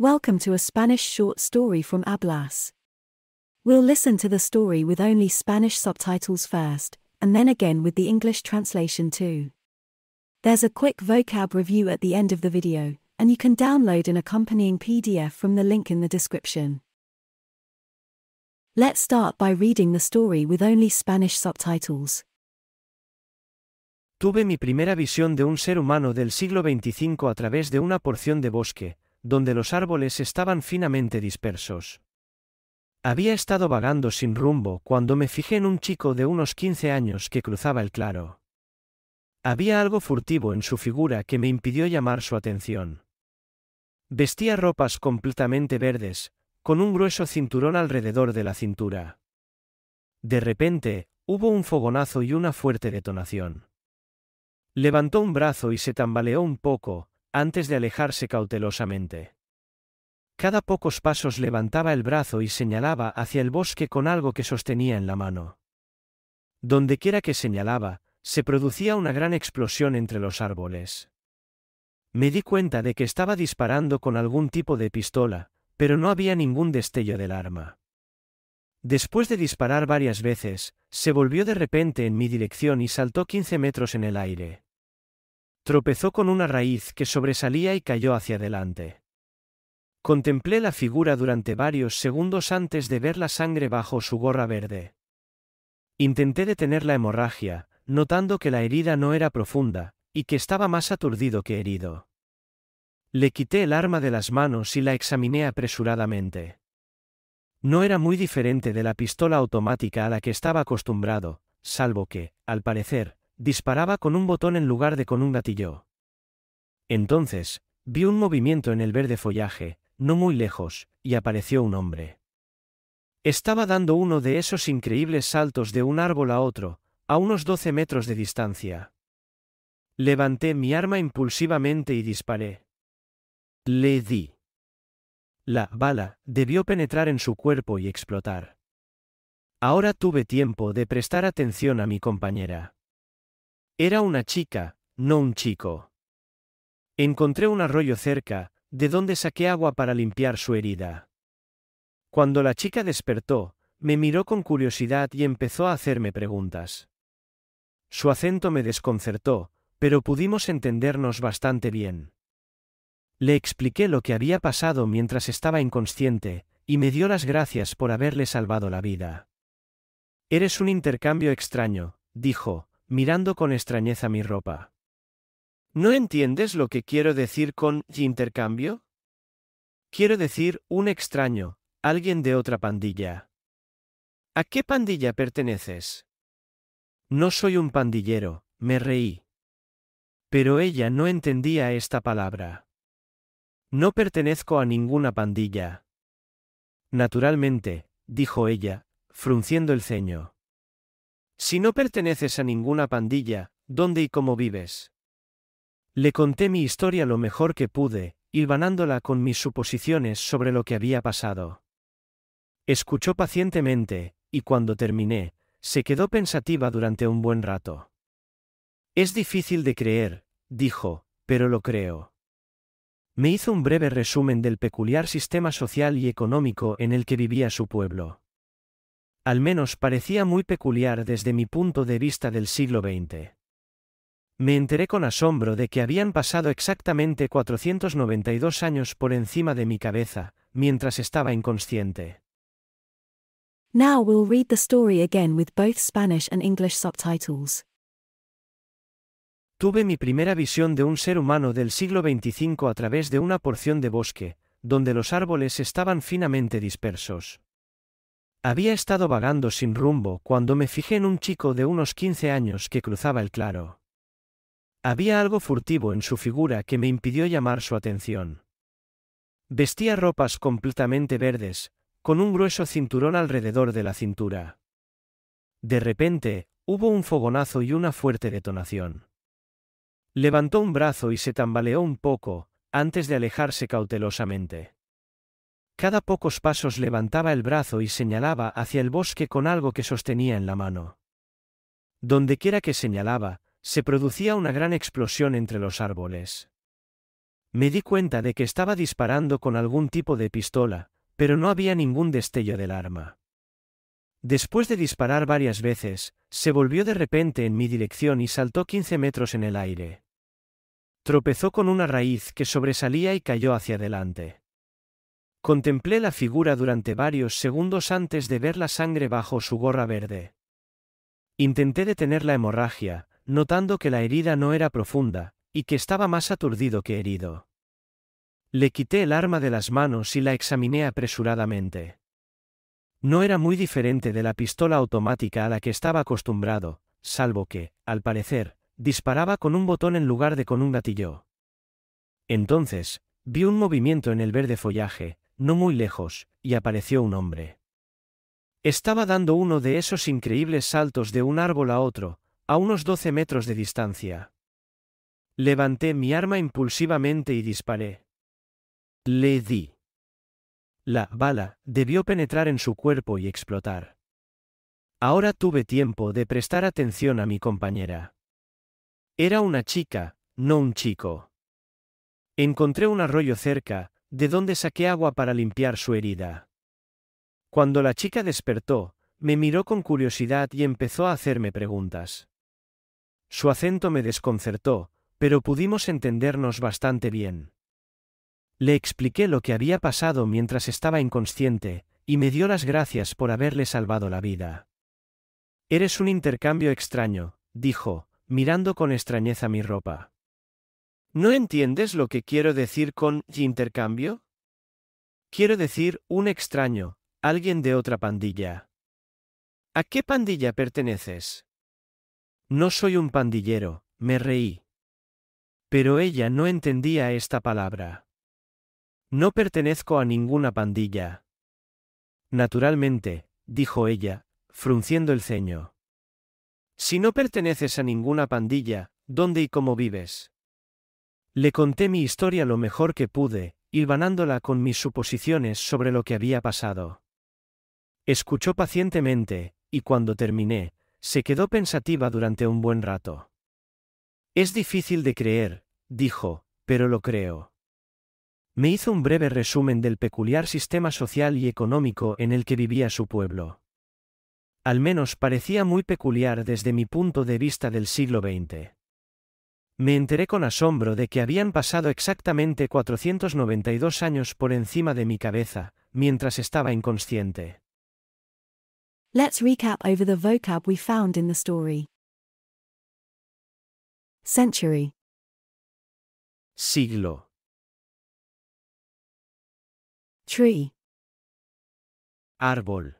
Welcome to a Spanish short story from Ablas. We'll listen to the story with only Spanish subtitles first, and then again with the English translation too. There's a quick vocab review at the end of the video, and you can download an accompanying PDF from the link in the description. Let's start by reading the story with only Spanish subtitles. Tuve mi primera visión de un ser humano del siglo 25 a través de una porción de bosque, donde los árboles estaban finamente dispersos. Había estado vagando sin rumbo cuando me fijé en un chico de unos 15 años que cruzaba el claro. Había algo furtivo en su figura que me impidió llamar su atención. Vestía ropas completamente verdes, con un grueso cinturón alrededor de la cintura. De repente, hubo un fogonazo y una fuerte detonación. Levantó un brazo y se tambaleó un poco, antes de alejarse cautelosamente. Cada pocos pasos levantaba el brazo y señalaba hacia el bosque con algo que sostenía en la mano. Dondequiera que señalaba, se producía una gran explosión entre los árboles. Me di cuenta de que estaba disparando con algún tipo de pistola, pero no había ningún destello del arma. Después de disparar varias veces, se volvió de repente en mi dirección y saltó 15 metros en el aire. Tropezó con una raíz que sobresalía y cayó hacia adelante. Contemplé la figura durante varios segundos antes de ver la sangre bajo su gorra verde. Intenté detener la hemorragia, notando que la herida no era profunda, y que estaba más aturdido que herido. Le quité el arma de las manos y la examiné apresuradamente. No era muy diferente de la pistola automática a la que estaba acostumbrado, salvo que, al parecer, disparaba con un botón en lugar de con un gatillo. Entonces, vi un movimiento en el verde follaje, no muy lejos, y apareció un hombre. Estaba dando uno de esos increíbles saltos de un árbol a otro, a unos 12 metros de distancia. Levanté mi arma impulsivamente y disparé. Le di. La bala debió penetrar en su cuerpo y explotar. Ahora tuve tiempo de prestar atención a mi compañera. Era una chica, no un chico. Encontré un arroyo cerca, de donde saqué agua para limpiar su herida. Cuando la chica despertó, me miró con curiosidad y empezó a hacerme preguntas. Su acento me desconcertó, pero pudimos entendernos bastante bien. Le expliqué lo que había pasado mientras estaba inconsciente, y me dio las gracias por haberle salvado la vida. Eres un intercambio extraño, dijo, mirando con extrañeza mi ropa. ¿No entiendes lo que quiero decir con intercambio? Quiero decir un extraño, alguien de otra pandilla. ¿A qué pandilla perteneces? No soy un pandillero, me reí. Pero ella no entendía esta palabra. No pertenezco a ninguna pandilla. Naturalmente, dijo ella, frunciendo el ceño. Si no perteneces a ninguna pandilla, ¿dónde y cómo vives? Le conté mi historia lo mejor que pude, hilvanándola con mis suposiciones sobre lo que había pasado. Escuchó pacientemente, y cuando terminé, se quedó pensativa durante un buen rato. Es difícil de creer, dijo, pero lo creo. Me hizo un breve resumen del peculiar sistema social y económico en el que vivía su pueblo al menos parecía muy peculiar desde mi punto de vista del siglo XX. Me enteré con asombro de que habían pasado exactamente 492 años por encima de mi cabeza, mientras estaba inconsciente. Tuve mi primera visión de un ser humano del siglo XXV a través de una porción de bosque, donde los árboles estaban finamente dispersos. Había estado vagando sin rumbo cuando me fijé en un chico de unos 15 años que cruzaba el claro. Había algo furtivo en su figura que me impidió llamar su atención. Vestía ropas completamente verdes, con un grueso cinturón alrededor de la cintura. De repente, hubo un fogonazo y una fuerte detonación. Levantó un brazo y se tambaleó un poco, antes de alejarse cautelosamente. Cada pocos pasos levantaba el brazo y señalaba hacia el bosque con algo que sostenía en la mano. Dondequiera que señalaba, se producía una gran explosión entre los árboles. Me di cuenta de que estaba disparando con algún tipo de pistola, pero no había ningún destello del arma. Después de disparar varias veces, se volvió de repente en mi dirección y saltó 15 metros en el aire. Tropezó con una raíz que sobresalía y cayó hacia adelante. Contemplé la figura durante varios segundos antes de ver la sangre bajo su gorra verde. Intenté detener la hemorragia, notando que la herida no era profunda, y que estaba más aturdido que herido. Le quité el arma de las manos y la examiné apresuradamente. No era muy diferente de la pistola automática a la que estaba acostumbrado, salvo que, al parecer, disparaba con un botón en lugar de con un gatillo. Entonces, vi un movimiento en el verde follaje, no muy lejos, y apareció un hombre. Estaba dando uno de esos increíbles saltos de un árbol a otro, a unos doce metros de distancia. Levanté mi arma impulsivamente y disparé. Le di. La bala debió penetrar en su cuerpo y explotar. Ahora tuve tiempo de prestar atención a mi compañera. Era una chica, no un chico. Encontré un arroyo cerca, de dónde saqué agua para limpiar su herida. Cuando la chica despertó, me miró con curiosidad y empezó a hacerme preguntas. Su acento me desconcertó, pero pudimos entendernos bastante bien. Le expliqué lo que había pasado mientras estaba inconsciente, y me dio las gracias por haberle salvado la vida. Eres un intercambio extraño, dijo, mirando con extrañeza mi ropa. ¿No entiendes lo que quiero decir con intercambio? Quiero decir un extraño, alguien de otra pandilla. ¿A qué pandilla perteneces? No soy un pandillero, me reí. Pero ella no entendía esta palabra. No pertenezco a ninguna pandilla. Naturalmente, dijo ella, frunciendo el ceño. Si no perteneces a ninguna pandilla, ¿dónde y cómo vives? Le conté mi historia lo mejor que pude, hilvanándola con mis suposiciones sobre lo que había pasado. Escuchó pacientemente, y cuando terminé, se quedó pensativa durante un buen rato. Es difícil de creer, dijo, pero lo creo. Me hizo un breve resumen del peculiar sistema social y económico en el que vivía su pueblo. Al menos parecía muy peculiar desde mi punto de vista del siglo XX. Me enteré con asombro de que habían pasado exactamente 492 años por encima de mi cabeza, mientras estaba inconsciente. Let's recap over the vocab we found in the story. Century. Siglo. Tree. Árbol.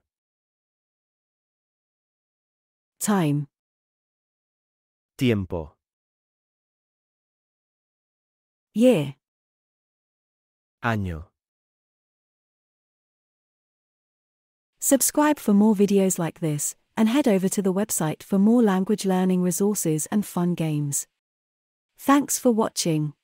Time. Tiempo. Year. Año. Subscribe for more videos like this, and head over to the website for more language learning resources and fun games. Thanks for watching.